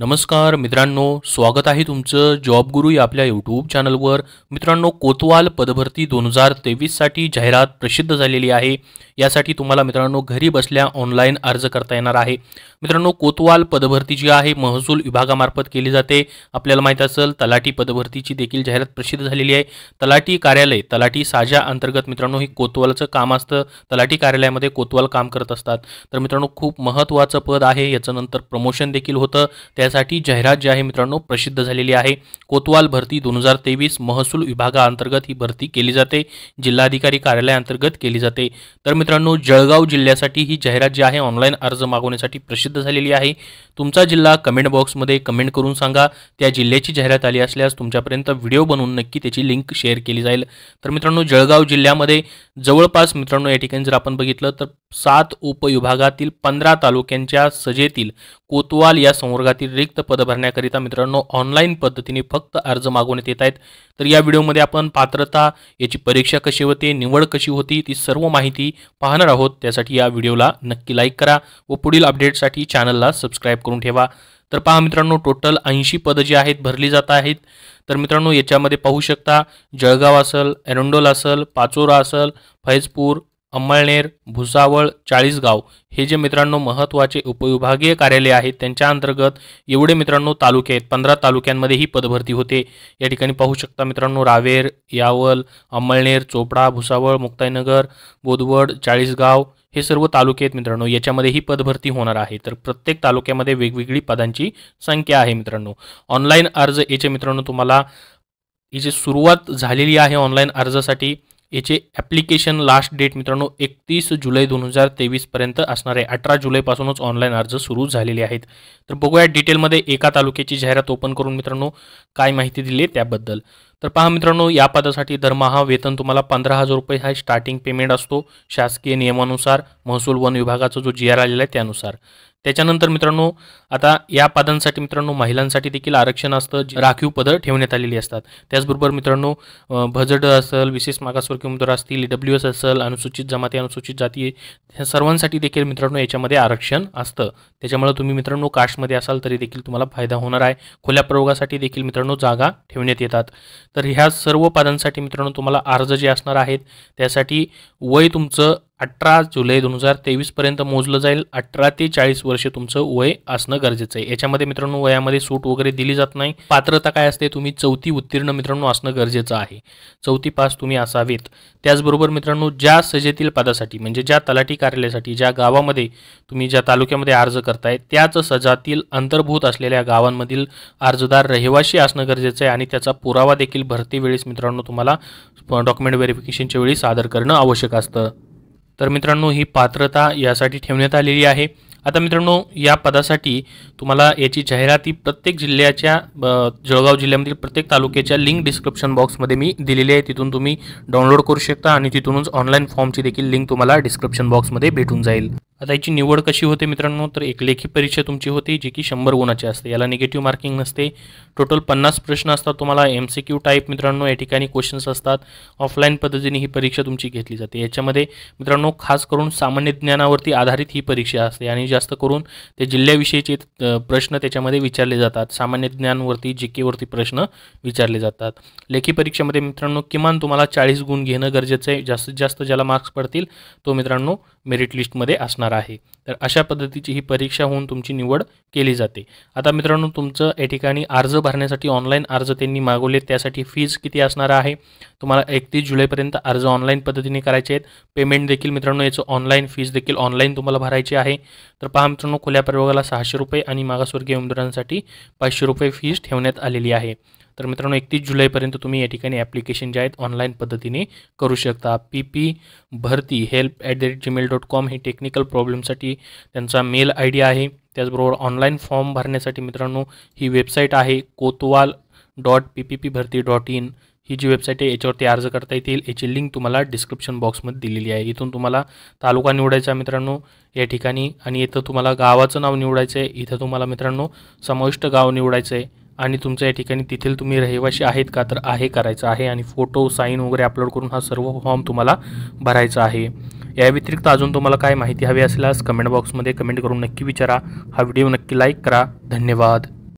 नमस्कार मित्रांनो स्वागत आहे तुमचं जॉब गुरु या आपल्या यूट्यूब चॅनलवर मित्रांनो कोतवाल पदभरती दोन हजार तेवीससाठी जाहिरात प्रसिद्ध झालेली आहे यासाठी तुम्हाला मित्रांनो घरी बसल्या ऑनलाईन अर्ज करता येणार आहे मित्रांनो कोतवाल पदभरती जी आहे महसूल विभागामार्फत केली जाते आपल्याला माहीत असेल तलाठी पदभरतीची देखील जाहिरात प्रसिद्ध झालेली आहे तलाठी कार्यालय तलाठी साजा अंतर्गत मित्रांनो हे कोतवालचं काम असतं तलाठी कार्यालयामध्ये कोतवाल काम करत असतात तर मित्रांनो खूप महत्त्वाचं पद आहे याचं नंतर प्रमोशन देखील होतं साठी जाहिरात जी आहे मित्रांनो प्रसिद्ध झालेली आहे कोतवाल भरती दोन हजार तेवीस महसूल विभागाअंतर्गत ही भरती केली जाते जिल्हाधिकारी कार्यालयाअंतर्गत केली जाते तर मित्रांनो जळगाव जिल्ह्यासाठी ही जाहिरात जी आहे ऑनलाईन अर्ज मागवण्यासाठी प्रसिद्ध झालेली आहे तुमचा जिल्हा कमेंट बॉक्समध्ये कमेंट करून सांगा त्या जिल्ह्याची जाहिरात आली असल्यास तुमच्यापर्यंत व्हिडिओ बनवून नक्की त्याची लिंक शेअर केली जाईल तर मित्रांनो जळगाव जिल्ह्यामध्ये जवळपास मित्रांनो या ठिकाणी जर आपण बघितलं तर सात उपविभागातील पंधरा तालुक्यांच्या सजेतील कोतवाल या संवर्गातील रिक्त पद भरण्याकरिता मित्रांनो ऑनलाईन पद्धतीने फक्त अर्ज मागवण्यात येत आहेत तर या व्हिडिओमध्ये आपण पात्रता याची परीक्षा कशी होते निवड कशी होती ती सर्व माहिती पाहणार आहोत त्यासाठी या व्हिडिओला नक्की लाईक करा व पुढील अपडेटसाठी चॅनलला सबस्क्राईब करून ठेवा तर पहा मित्रांनो टोटल ऐंशी पदं जी आहेत भरली जात आहेत तर मित्रांनो याच्यामध्ये पाहू शकता जळगाव असल एरंडोल असल पाचोरा असल फैजपूर अंमळनेर भुसावळ चाळीसगाव हे जे मित्रांनो महत्त्वाचे उपविभागीय कार्यालय आहेत त्यांच्या अंतर्गत एवढे मित्रांनो तालुके आहेत पंधरा तालुक्यांमध्ये ही पदभरती होते या ठिकाणी पाहू शकता मित्रांनो रावेर यावल अंमळनेर चोपडा भुसावळ मुक्ताईनगर बोदवड चाळीसगाव हे सर्व तालुके आहेत मित्रांनो याच्यामध्ये ही पदभरती होणार आहे तर प्रत्येक तालुक्यामध्ये वेगवेगळी पदांची संख्या आहे मित्रांनो ऑनलाईन अर्ज याचे मित्रांनो तुम्हाला ही जी सुरुवात झालेली आहे ऑनलाईन अर्जासाठी याचे ॲप्लिकेशन लास्ट डेट मित्रांनो एकतीस जुलै दोन हजार तेवीसपर्यंत असणार आहे अठरा जुलैपासूनच ऑनलाईन अर्ज सुरू झालेले आहेत तर बघूया डिटेलमध्ये एका तालुक्याची जाहिरात ओपन करून मित्रांनो काय माहिती दिली आहे त्याबद्दल तर पहा मित्रांनो या पदासाठी दरमहा वेतन तुम्हाला पंधरा हजार रुपये हा स्टार्टिंग पेमेंट असतो शासकीय नियमानुसार महसूल वन विभागाचा जो जी आर आलेला आहे त्यानुसार त्याच्यानंतर मित्रांनो आता या पदांसाठी मित्रांनो महिलांसाठी देखील आरक्षण असतं राखीव पदं ठेवण्यात आलेली असतात त्याचबरोबर मित्रांनो भजड असेल विशेष मागासवर्गीय उमेदवार असतील डब्ल्यू एस असेल अनुसूचित जमाती अनुसूचित जाती ह्या सर्वांसाठी देखील मित्रांनो याच्यामध्ये आरक्षण असतं त्याच्यामुळे तुम्ही मित्रांनो कास्टमध्ये असाल तरी देखील तुम्हाला फायदा होणार आहे खुल्या प्रयोगासाठी देखील मित्रांनो जागा ठेवण्यात येतात तर ह्या सर्व पदांसाठी मित्रांनो तुम्हाला अर्ज जे असणार आहेत त्यासाठी वय तुमचं अठरा जुलै दोन हजार तेवीसपर्यंत मोजलं जाईल अठरा ते चाळीस वर्ष तुमचं वय असणं गरजेचं आहे याच्यामध्ये मित्रांनो वयामध्ये सूट वगैरे दिली जात नाही पात्रता काय असते तुम्ही चौथी उत्तीर्ण मित्रांनो असणं गरजेचं आहे चौथी पास तुम्ही असावेत त्याचबरोबर मित्रांनो ज्या सजेतील पदासाठी म्हणजे ज्या तलाठी कार्यालयासाठी ज्या गावामध्ये तुम्ही ज्या तालुक्यामध्ये अर्ज करताय त्याच सजातील अंतर्भूत असलेल्या गावांमधील अर्जदार रहिवाशी असणं गरजेचं आहे आणि त्याचा पुरावा देखील भरतीवेळेस मित्रांनो तुम्हाला डॉक्युमेंट व्हेरिफिकेशनच्या वेळी सादर करणं आवश्यक असतं तर मित्रांनो ही पात्रता यासाठी ठेवण्यात आलेली आहे आता मित्रांनो या पदासाठी तुम्हाला याची जाहिराती प्रत्येक जिल्ह्याच्या जळगाव जिल्ह्यामधील प्रत्येक तालुक्याच्या लिंक डिस्क्रिप्शन बॉक्समध्ये मी दिलेली आहे तिथून तुम्ही डाउनलोड करू शकता आणि तिथूनच ऑनलाईन फॉर्मची देखील लिंक तुम्हाला डिस्क्रिप्शन बॉक्समध्ये भेटून जाईल आता याची निवड कशी होते मित्रांनो तर एक लेखी परीक्षा तुमची होती जी की शंभर गुणाची असते याला निगेटिव्ह मार्किंग नसते टोटल पन्नास प्रश्न असतात तुम्हाला एम सी क्यू टाईप मित्रांनो या ठिकाणी क्वेश्चन्स असतात ऑफलाईन पद्धतीने ही परीक्षा तुमची घेतली जाते याच्यामध्ये मित्रांनो खास करून सामान्य ज्ञानावरती आधारित ही परीक्षा असते आणि जास्त करून ते जिल्ह्याविषयीचे प्रश्न त्याच्यामध्ये विचारले जातात सामान्य ज्ञानवरती जी केवरती प्रश्न विचारले जातात लेखी परीक्षेमध्ये मित्रांनो किमान तुम्हाला चाळीस गुण घेणं गरजेचं आहे जास्तीत जास्त ज्याला मार्क्स पडतील तो मित्रांनो मेरिट लिस्टमध्ये असणार आहे तर अशा पद्धतीची ही परीक्षा होऊन तुमची निवड केली जाते आता मित्रांनो तुमचं या ठिकाणी अर्ज भरण्यासाठी ऑनलाईन अर्ज त्यांनी मागवले त्यासाठी फीज किती असणार आहे तुम्हाला एकतीस जुलैपर्यंत अर्ज ऑनलाईन पद्धतीने करायचे आहेत पेमेंट देखील मित्रांनो याचं ऑनलाईन फीज देखील ऑनलाईन तुम्हाला भरायची आहे तर पहा मित्रांनो खुल्या प्रयोगाला सहाशे रुपये आणि मागासवर्गीय उमेदवारांसाठी पाचशे रुपये फीज ठेवण्यात आलेली आहे तर मित्रांनो एकतीस जुलैपर्यंत तुम्ही या ठिकाणी ॲप्लिकेशन जे आहेत ऑनलाईन पद्धतीने करू शकता पी पी भरती help at the rate Gmail dot com हे टेक्निकल प्रॉब्लेमसाठी त्यांचा मेल आय डी आहे त्याचबरोबर ऑनलाईन फॉर्म भरण्यासाठी मित्रांनो ही वेबसाईट आहे Kotwal dot P P P भरती डॉट इन ही जी वेबसाईट आहे याच्यावरती अर्ज करता येतील याची लिंक तुम्हाला डिस्क्रिप्शन बॉक्समध्ये दिलेली आहे इथून तुम्हाला तालुका निवडायचा मित्रांनो या ठिकाणी आणि इथं तुम्हाला गावाचं नाव निवडायचं आहे इथं तुम्हाला मित्रांनो समाविष्ट गाव निवडायचं आहे आणि तुमच्या या ठिकाणी तिथील तुम्ही रहिवाशी आहेत का तर आहे करायचं आहे आणि फोटो साईन वगैरे अपलोड करून हा सर्व फॉर्म तुम्हाला भरायचा आहे या व्यतिरिक्त अजून तुम्हाला काय माहिती हवी असल्यास कमेंट बॉक्समध्ये कमेंट करून नक्की विचारा हा व्हिडिओ नक्की लाईक करा धन्यवाद